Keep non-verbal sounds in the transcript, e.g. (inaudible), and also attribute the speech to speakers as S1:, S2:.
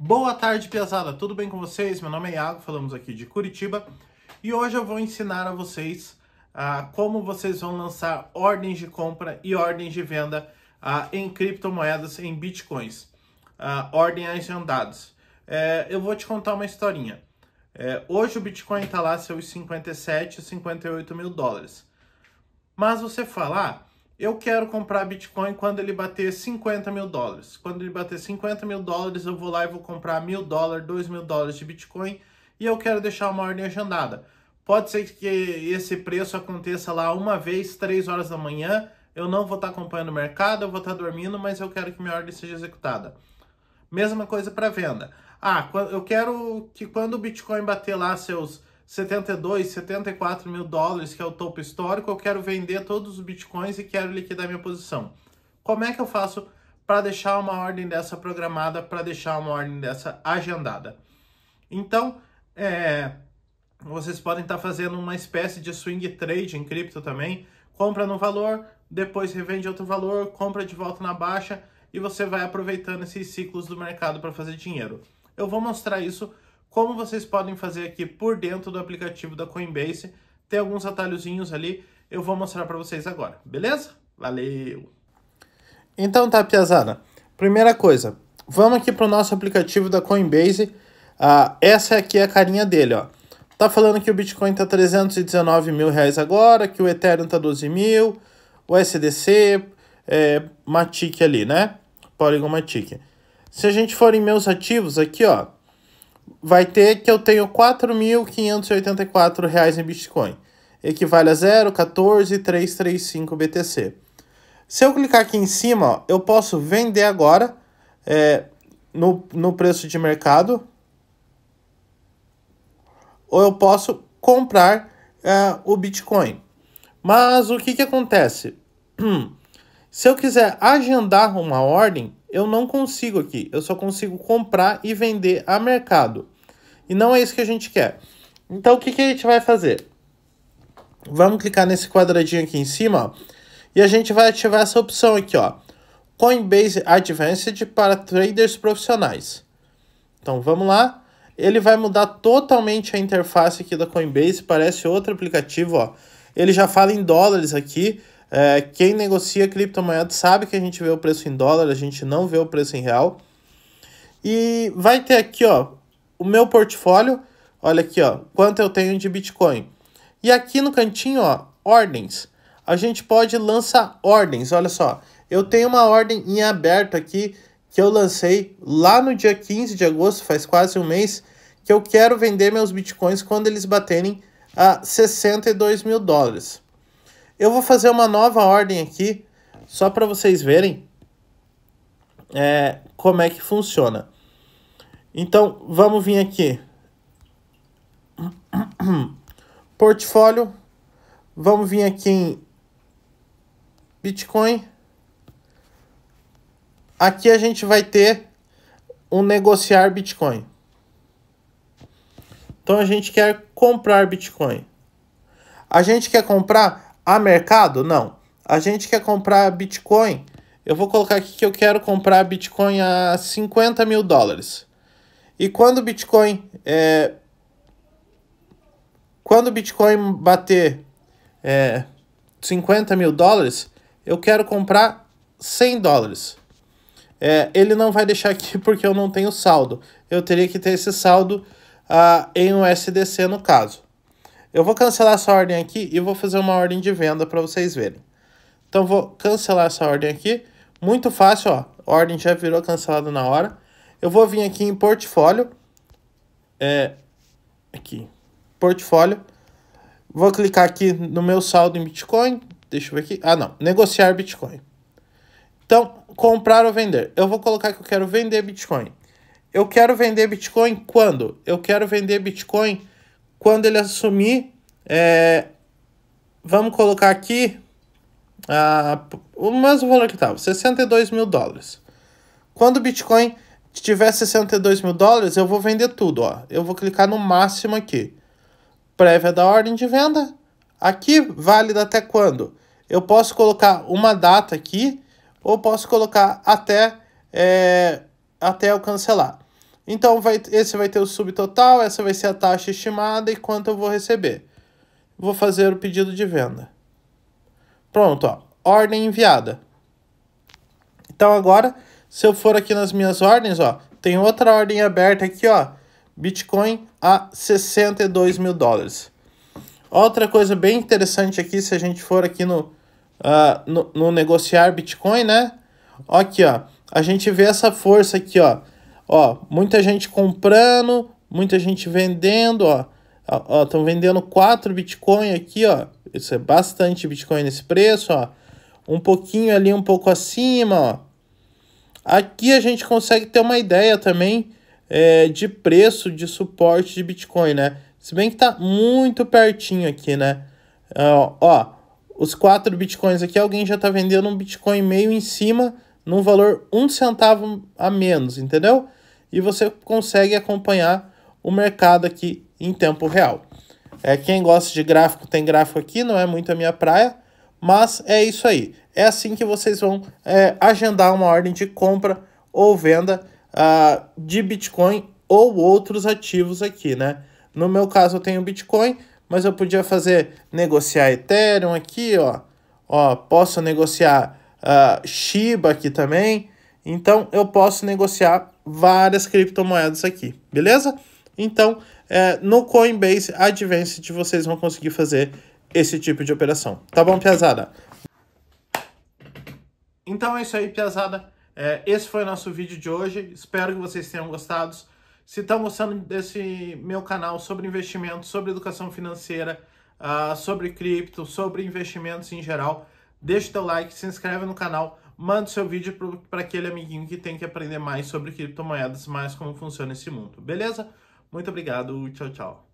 S1: Boa tarde, Piazada! Tudo bem com vocês? Meu nome é Iago, falamos aqui de Curitiba. E hoje eu vou ensinar a vocês ah, como vocês vão lançar ordens de compra e ordens de venda ah, em criptomoedas, em bitcoins. Ah, ordem agendadas. É, eu vou te contar uma historinha. É, hoje o Bitcoin está lá seus 57, 58 mil dólares. Mas você falar ah, eu quero comprar Bitcoin quando ele bater 50 mil dólares. Quando ele bater 50 mil dólares, eu vou lá e vou comprar mil dólares, dois mil dólares de Bitcoin e eu quero deixar uma ordem agendada. Pode ser que esse preço aconteça lá uma vez, três horas da manhã. Eu não vou estar acompanhando o mercado, eu vou estar dormindo, mas eu quero que minha ordem seja executada. Mesma coisa para venda. Ah, eu quero que quando o Bitcoin bater lá seus 72, 74 mil dólares, que é o topo histórico, eu quero vender todos os bitcoins e quero liquidar minha posição. Como é que eu faço para deixar uma ordem dessa programada, para deixar uma ordem dessa agendada? Então, é, vocês podem estar tá fazendo uma espécie de swing trade em cripto também. Compra no valor, depois revende outro valor, compra de volta na baixa e você vai aproveitando esses ciclos do mercado para fazer dinheiro. Eu vou mostrar isso como vocês podem fazer aqui por dentro do aplicativo da Coinbase. Tem alguns atalhozinhos ali, eu vou mostrar para vocês agora, beleza? Valeu! Então tá, Piazada. Primeira coisa, vamos aqui para o nosso aplicativo da Coinbase. Ah, essa aqui é a carinha dele, ó. Tá falando que o Bitcoin tá 319 mil reais agora, que o Ethereum tá 12 mil, o SDC, é, Matic ali, né? Polygon Matic. Se a gente for em meus ativos aqui, ó, vai ter que eu tenho R$ reais em Bitcoin, equivale a 0,14335 BTC. Se eu clicar aqui em cima, ó, eu posso vender agora é, no, no preço de mercado, ou eu posso comprar é, o Bitcoin. Mas o que, que acontece? (clears throat) Se eu quiser agendar uma ordem, eu não consigo aqui. Eu só consigo comprar e vender a mercado. E não é isso que a gente quer. Então, o que, que a gente vai fazer? Vamos clicar nesse quadradinho aqui em cima, ó, E a gente vai ativar essa opção aqui, ó. Coinbase Advanced para traders profissionais. Então, vamos lá. Ele vai mudar totalmente a interface aqui da Coinbase. Parece outro aplicativo, ó. Ele já fala em dólares aqui. É, quem negocia criptomoeda sabe que a gente vê o preço em dólar, a gente não vê o preço em real. E vai ter aqui, ó, o meu portfólio. Olha aqui, ó, quanto eu tenho de Bitcoin. E aqui no cantinho, ó, ordens. A gente pode lançar ordens, olha só. Eu tenho uma ordem em aberto aqui que eu lancei lá no dia 15 de agosto, faz quase um mês, que eu quero vender meus bitcoins quando eles baterem a 62 mil dólares. Eu vou fazer uma nova ordem aqui, só para vocês verem é, como é que funciona. Então, vamos vir aqui. (coughs) Portfólio. Vamos vir aqui em Bitcoin. Aqui a gente vai ter um negociar Bitcoin. Então a gente quer comprar Bitcoin. A gente quer comprar Há mercado? Não. A gente quer comprar Bitcoin. Eu vou colocar aqui que eu quero comprar Bitcoin a 50 mil dólares. E quando o Bitcoin é, quando o Bitcoin bater é, 50 mil dólares, eu quero comprar 100 dólares. É, ele não vai deixar aqui (laughs) porque eu não tenho saldo. Eu teria que ter esse saldo uh, em USDC no caso. Eu vou cancelar essa ordem aqui e vou fazer uma ordem de venda para vocês verem. Então, vou cancelar essa ordem aqui. Muito fácil, ó. A ordem já virou cancelada na hora. Eu vou vir aqui em portfólio. É, aqui. Portfólio. Vou clicar aqui no meu saldo em Bitcoin. Deixa eu ver aqui. Ah, não. Negociar Bitcoin. Então, comprar ou vender. Eu vou colocar que eu quero vender Bitcoin. Eu quero vender Bitcoin quando? Eu quero vender Bitcoin quando ele assumir, é, vamos colocar aqui ah, o mesmo valor que estava, 62 mil dólares. Quando o Bitcoin tiver 62 mil dólares, eu vou vender tudo. Ó. Eu vou clicar no máximo aqui. Prévia da ordem de venda. Aqui, válida até quando? Eu posso colocar uma data aqui ou posso colocar até, é, até eu cancelar. Então, vai, esse vai ter o subtotal, essa vai ser a taxa estimada e quanto eu vou receber. Vou fazer o pedido de venda. Pronto, ó, ordem enviada. Então, agora, se eu for aqui nas minhas ordens, ó, tem outra ordem aberta aqui, ó, Bitcoin a 62 mil dólares. Outra coisa bem interessante aqui, se a gente for aqui no, uh, no, no negociar Bitcoin, né? Aqui, ó, a gente vê essa força aqui, ó, Ó, muita gente comprando, muita gente vendendo, ó. ó Estão vendendo 4 Bitcoin aqui, ó. Isso é bastante Bitcoin nesse preço, ó. Um pouquinho ali, um pouco acima, ó. Aqui a gente consegue ter uma ideia também é, de preço de suporte de Bitcoin, né? Se bem que tá muito pertinho aqui, né? É, ó, ó os 4 Bitcoins aqui, alguém já tá vendendo um Bitcoin meio em cima, num valor um centavo a menos, entendeu? e você consegue acompanhar o mercado aqui em tempo real. É, quem gosta de gráfico tem gráfico aqui, não é muito a minha praia, mas é isso aí. É assim que vocês vão é, agendar uma ordem de compra ou venda uh, de Bitcoin ou outros ativos aqui, né? No meu caso eu tenho Bitcoin, mas eu podia fazer negociar Ethereum aqui, ó. ó posso negociar uh, Shiba aqui também. Então eu posso negociar várias criptomoedas aqui, beleza? Então, é, no Coinbase Advanced vocês vão conseguir fazer esse tipo de operação. Tá bom, Piazada? Então é isso aí, Piazada. É, esse foi o nosso vídeo de hoje. Espero que vocês tenham gostado. Se estão gostando desse meu canal sobre investimento, sobre educação financeira, uh, sobre cripto, sobre investimentos em geral, deixa o teu like, se inscreve no canal manda seu vídeo para aquele amiguinho que tem que aprender mais sobre criptomoedas, mais como funciona esse mundo, beleza? Muito obrigado, tchau, tchau.